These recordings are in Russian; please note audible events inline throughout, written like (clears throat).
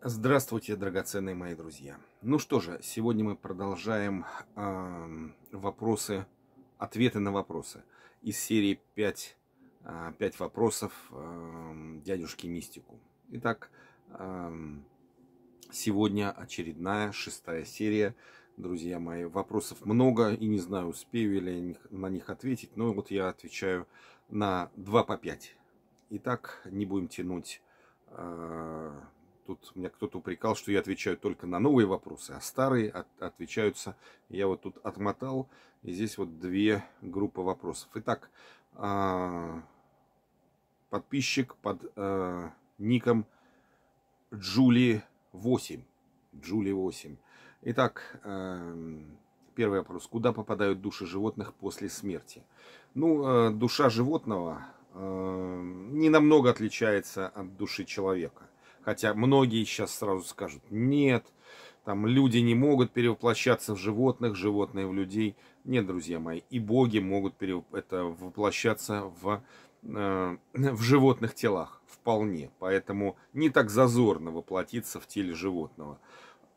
Здравствуйте, драгоценные мои друзья. Ну что же, сегодня мы продолжаем э, вопросы, ответы на вопросы из серии 5, э, 5 вопросов э, дядюшки Мистику. Итак, э, сегодня очередная шестая серия, друзья мои. Вопросов много и не знаю, успею ли я на них ответить, но вот я отвечаю на 2 по 5. Итак, не будем тянуть... Э, Тут меня кто-то упрекал, что я отвечаю только на новые вопросы, а старые от, отвечаются. Я вот тут отмотал, и здесь вот две группы вопросов. Итак, а, подписчик под э, ником Джули8. Джули8. Итак, э, первый вопрос. Куда попадают души животных после смерти? Ну, э, душа животного э, не намного отличается от души человека – Хотя многие сейчас сразу скажут, нет, там люди не могут перевоплощаться в животных, животные в людей. Нет, друзья мои, и боги могут перев... это воплощаться в, э, (clears throat) в животных телах вполне. Поэтому не так зазорно воплотиться в теле животного.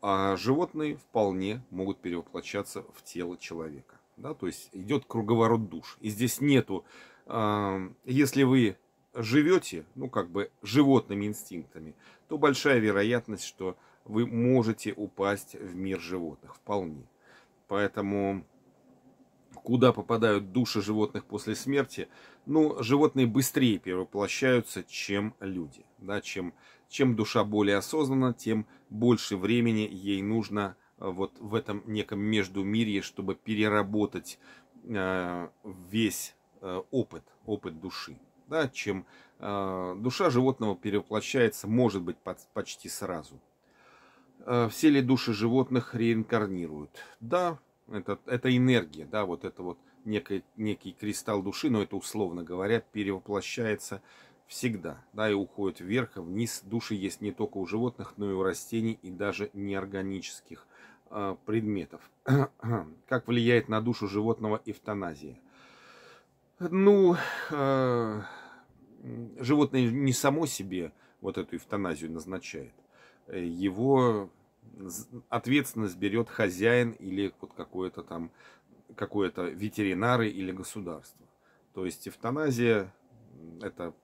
А животные вполне могут перевоплощаться в тело человека. Да? То есть идет круговорот душ. И здесь нету, э, если вы живете, ну как бы животными инстинктами, то большая вероятность, что вы можете упасть в мир животных, вполне. Поэтому куда попадают души животных после смерти, ну, животные быстрее перевоплощаются, чем люди. Да, чем, чем душа более осознанна, тем больше времени ей нужно э, вот в этом неком междумирье, чтобы переработать э, весь э, опыт, опыт души да, чем э, душа животного перевоплощается, может быть, под, почти сразу. Э, все ли души животных реинкарнируют? Да, это, это энергия, да, вот это вот некий, некий кристалл души, но это условно говоря, перевоплощается всегда, да, и уходит вверх, и вниз. Души есть не только у животных, но и у растений, и даже неорганических э, предметов. (clears throat) как влияет на душу животного эвтаназия? Ну, э, животное не само себе вот эту эвтаназию назначает. Э, его ответственность берет хозяин или вот какое-то там какое-то ветеринары или государство. То есть эвтаназия это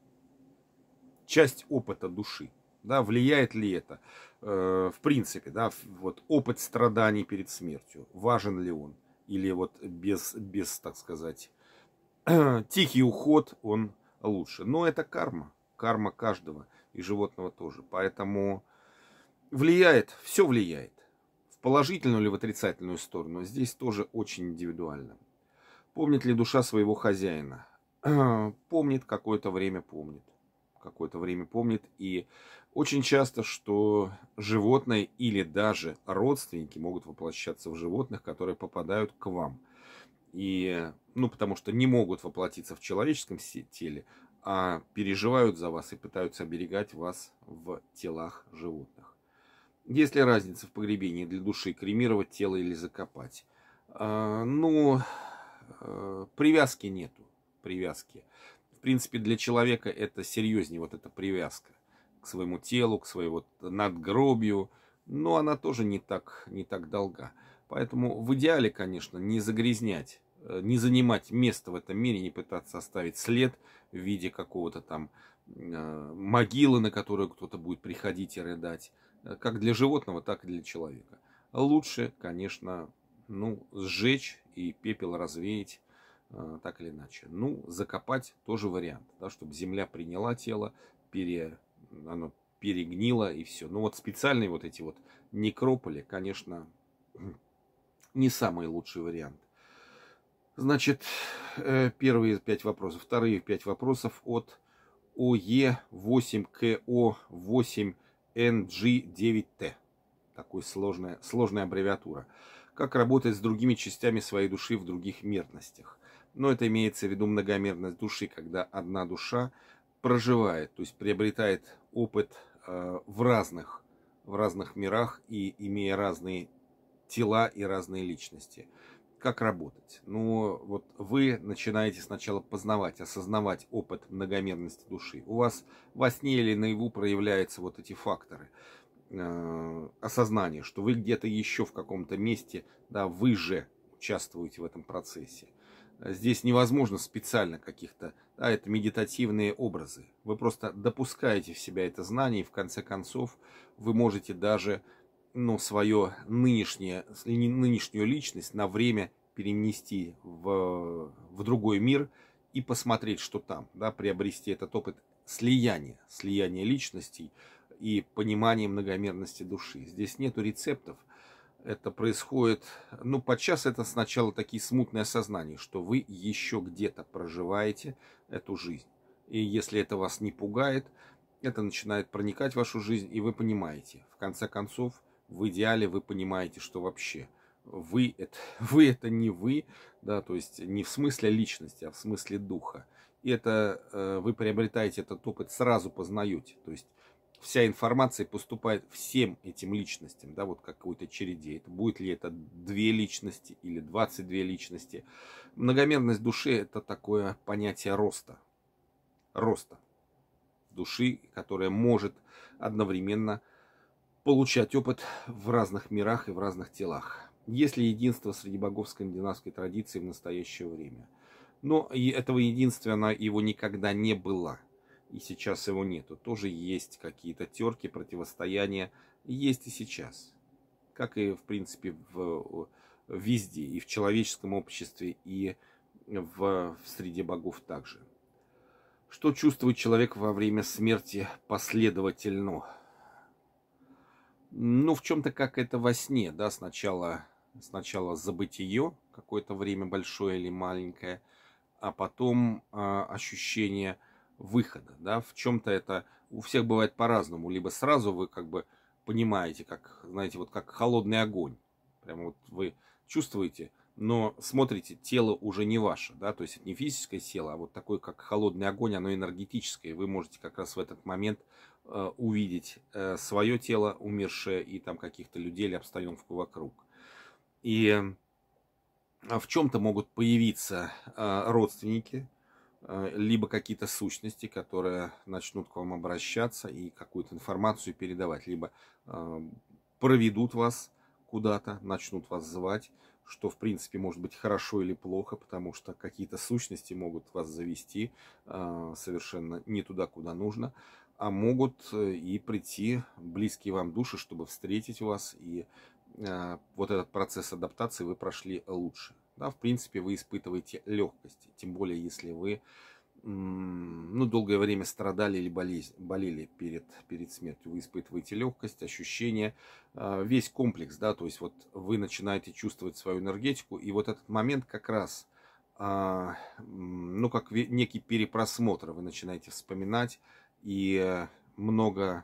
часть опыта души. Да, влияет ли это? Э, в принципе, да, вот опыт страданий перед смертью, важен ли он? Или вот без, без так сказать, (clears throat) тихий уход, он лучше. Но это карма. Карма каждого и животного тоже. Поэтому влияет, все влияет. В положительную или в отрицательную сторону. Здесь тоже очень индивидуально. Помнит ли душа своего хозяина? (clears throat) Помнит, какое-то время помнит. Какое-то время помнит. И очень часто, что животные или даже родственники могут воплощаться в животных, которые попадают к вам. И, ну, потому что не могут воплотиться в человеческом теле, а переживают за вас и пытаются оберегать вас в телах животных. Есть ли разница в погребении для души, кремировать тело или закопать? А, ну, э, привязки нету, привязки. В принципе, для человека это серьезнее, вот эта привязка к своему телу, к своему надгробию, но она тоже не так, не так долга. Поэтому в идеале, конечно, не загрязнять, э, не занимать место в этом мире, не пытаться оставить след в виде какого-то там э, могилы, на которую кто-то будет приходить и рыдать, э, как для животного, так и для человека. Лучше, конечно, ну, сжечь и пепел развеять, так или иначе. Ну, закопать тоже вариант, да, чтобы земля приняла тело, пере, оно перегнило и все. Ну, вот специальные вот эти вот некрополи, конечно, (clears throat) не самый лучший вариант. Значит, э, первые пять вопросов, вторые пять вопросов от ОЕ8КО8НГ9Т. Такой сложная, сложная аббревиатура. Как работать с другими частями своей души в других мерностях? Но это имеется в виду многомерность души, когда одна душа проживает, то есть приобретает опыт э, в разных, в разных мирах и имея разные тела и разные личности. Как работать? Ну, вот вы начинаете сначала познавать, осознавать опыт многомерности души. У вас во сне или наяву проявляются вот эти факторы э, осознание, что вы где-то еще в каком-то месте, да, вы же участвуете в этом процессе. Здесь невозможно специально каких-то, да это медитативные образы. Вы просто допускаете в себя это знание, и в конце концов вы можете даже ну, свое нынешнее, нынешнюю личность на время перенести в, в другой мир и посмотреть, что там, да, приобрести этот опыт слияния, слияния личностей и понимания многомерности души. Здесь нету рецептов, это происходит, ну, подчас это сначала такие смутные осознания, что вы еще где-то проживаете эту жизнь. И если это вас не пугает, это начинает проникать в вашу жизнь, и вы понимаете, в конце концов, в идеале вы понимаете, что вообще вы это, (laughs) вы это не вы, да, то есть не в смысле личности, а в смысле духа. И это э, вы приобретаете этот опыт, сразу познаете. То есть вся информация поступает всем этим личностям, да, вот какой-то череде. Это будет ли это две личности или 22 личности. Многомерность души – это такое понятие роста. Роста души, которая может одновременно – получать опыт в разных мирах и в разных телах. Есть ли единство среди богов скандинавской традиции в настоящее время? Но и этого единства она, его никогда не было. И сейчас его нету. Тоже есть какие-то терки, противостояния. Есть и сейчас. Как и, в принципе, в, э, везде. И в человеческом обществе, и в, в среде богов также. Что чувствует человек во время смерти последовательно? ну, в чем-то как это во сне, да, сначала, сначала забытие какое-то время большое или маленькое, а потом э, ощущение выхода, да, в чем-то это у всех бывает по-разному, либо сразу вы как бы понимаете, как, знаете, вот как холодный огонь, прямо вот вы чувствуете, но смотрите, тело уже не ваше, да, то есть это не физическое тело, а вот такое, как холодный огонь, оно энергетическое, и вы можете как раз в этот момент Э, увидеть э, свое тело умершее и там каких-то людей или обстановку вокруг. И а, в чем-то могут появиться э, родственники, либо какие-то сущности, которые начнут к вам обращаться и какую-то информацию передавать, либо проведут вас куда-то, начнут вас звать, что в принципе может быть хорошо или плохо, потому что какие-то сущности могут вас завести совершенно не туда, куда нужно а могут э, и прийти близкие вам души, чтобы встретить вас, и э, вот этот процесс адаптации вы прошли лучше. Да, в принципе, вы испытываете легкость, тем более, если вы ну, долгое время страдали или болезнь, болели перед, перед смертью. Вы испытываете легкость, ощущение, э, весь комплекс, да, то есть вот вы начинаете чувствовать свою энергетику, и вот этот момент как раз, а, ну, как некий перепросмотр, вы начинаете вспоминать, и много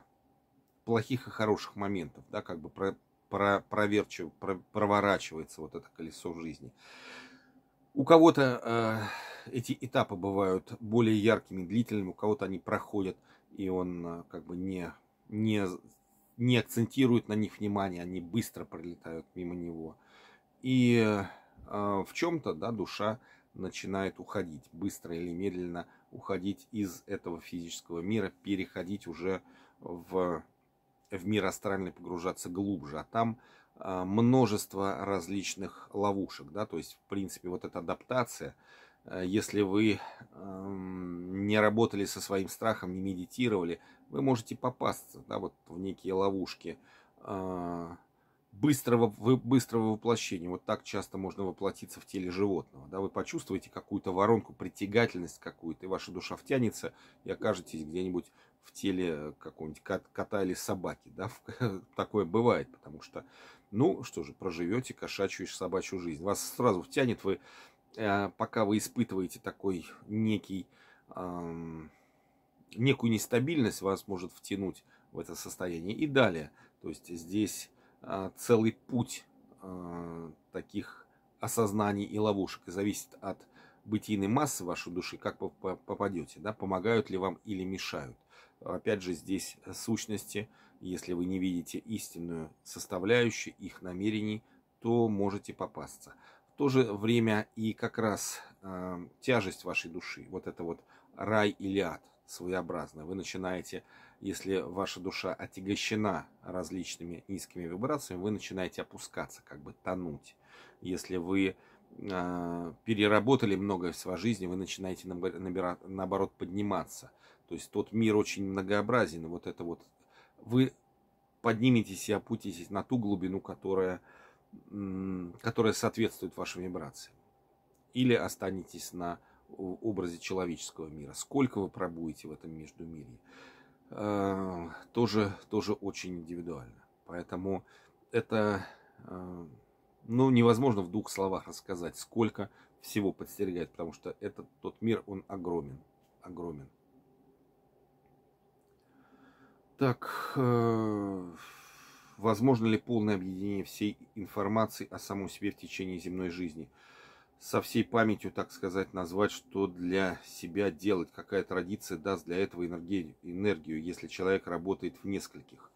плохих и хороших моментов, да, как бы про, про, проверчив, про, проворачивается вот это колесо жизни. У кого-то э, эти этапы бывают более яркими, длительными, у кого-то они проходят, и он э, как бы не, не, не акцентирует на них внимание, они быстро пролетают мимо него. И э, в чем-то да, душа начинает уходить быстро или медленно уходить из этого физического мира, переходить уже в, в мир астральный, погружаться глубже. А там а, множество различных ловушек, да, то есть, в принципе, вот эта адаптация, э, если вы эм, не работали со своим страхом, не медитировали, вы можете попасться, да, вот в некие ловушки а, быстрого, быстрого воплощения. Вот так часто можно воплотиться в теле животного. Да? Вы почувствуете какую-то воронку, притягательность какую-то, и ваша душа втянется, и окажетесь где-нибудь в теле э, какого-нибудь кота или собаки. Да? (laughs) Такое бывает, потому что, ну что же, проживете кошачью и собачью жизнь. Вас сразу втянет, вы, э, пока вы испытываете такой некий, эм, некую нестабильность, вас может втянуть в это состояние. И далее, то есть здесь а, целый путь а, таких осознаний и ловушек. И зависит от бытийной массы вашей души, как попадете, да, помогают ли вам или мешают. Опять же, здесь сущности, если вы не видите истинную составляющую их намерений, то можете попасться. В то же время и как раз э, тяжесть вашей души, вот это вот рай или ад, своеобразное. Вы начинаете, если ваша душа отягощена различными низкими вибрациями, вы начинаете опускаться, как бы тонуть. Если вы э, переработали многое в своей жизни, вы начинаете набира, наоборот подниматься. То есть тот мир очень многообразен. Вот это вот вы подниметесь и опутитесь на ту глубину, которая, которая соответствует вашим вибрациям. Или останетесь на образе человеческого мира. Сколько вы пробуете в этом междумирье, э, тоже, тоже очень индивидуально. Поэтому это э, ну, невозможно в двух словах рассказать, сколько всего подстерегает, потому что этот тот мир, он огромен. Огромен. Так, э, возможно ли полное объединение всей информации о самом себе в течение земной жизни? со всей памятью, так сказать, назвать, что для себя делать, какая традиция даст для этого энергию, энергию если человек работает в нескольких.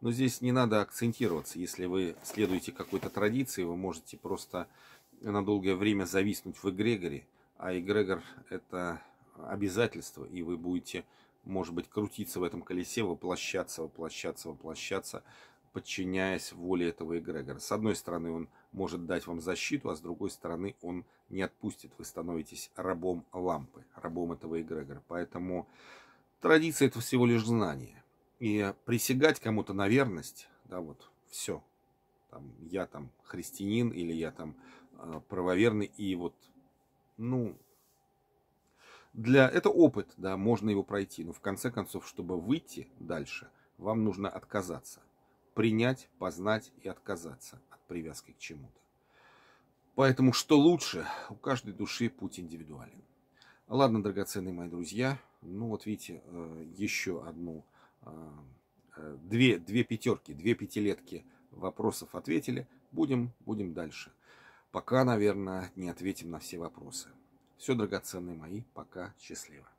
Но здесь не надо акцентироваться. Если вы следуете какой-то традиции, вы можете просто на долгое время зависнуть в эгрегоре, а эгрегор это обязательство, и вы будете, может быть, крутиться в этом колесе, воплощаться, воплощаться, воплощаться подчиняясь воле этого эгрегора. С одной стороны, он может дать вам защиту, а с другой стороны, он не отпустит. Вы становитесь рабом лампы, рабом этого эгрегора. Поэтому традиция – это всего лишь знание. И присягать кому-то на верность, да, вот, все. Там, я там христианин или я там э, правоверный, и вот, ну, для это опыт, да, можно его пройти, но в конце концов, чтобы выйти дальше, вам нужно отказаться принять, познать и отказаться от привязки к чему-то. Поэтому что лучше, у каждой души путь индивидуален. Ладно, драгоценные мои друзья, ну вот видите, э, еще одну, э, э, две, две пятерки, две пятилетки вопросов ответили. Будем, будем дальше. Пока, наверное, не ответим на все вопросы. Все, драгоценные мои, пока, счастливо.